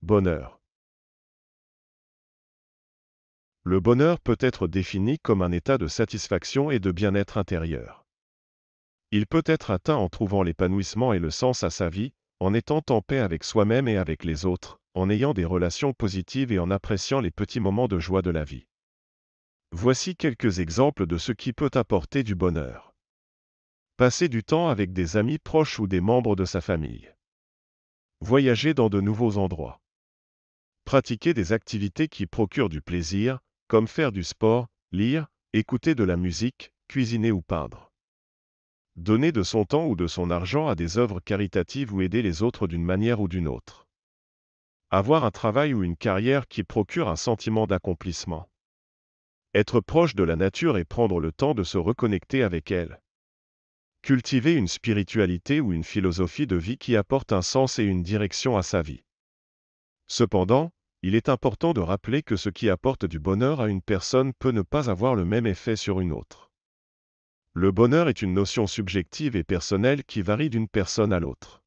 Bonheur. Le bonheur peut être défini comme un état de satisfaction et de bien-être intérieur. Il peut être atteint en trouvant l'épanouissement et le sens à sa vie, en étant en paix avec soi-même et avec les autres, en ayant des relations positives et en appréciant les petits moments de joie de la vie. Voici quelques exemples de ce qui peut apporter du bonheur. Passer du temps avec des amis proches ou des membres de sa famille. Voyager dans de nouveaux endroits pratiquer des activités qui procurent du plaisir, comme faire du sport, lire, écouter de la musique, cuisiner ou peindre. Donner de son temps ou de son argent à des œuvres caritatives ou aider les autres d'une manière ou d'une autre. Avoir un travail ou une carrière qui procure un sentiment d'accomplissement. Être proche de la nature et prendre le temps de se reconnecter avec elle. Cultiver une spiritualité ou une philosophie de vie qui apporte un sens et une direction à sa vie. Cependant, il est important de rappeler que ce qui apporte du bonheur à une personne peut ne pas avoir le même effet sur une autre. Le bonheur est une notion subjective et personnelle qui varie d'une personne à l'autre.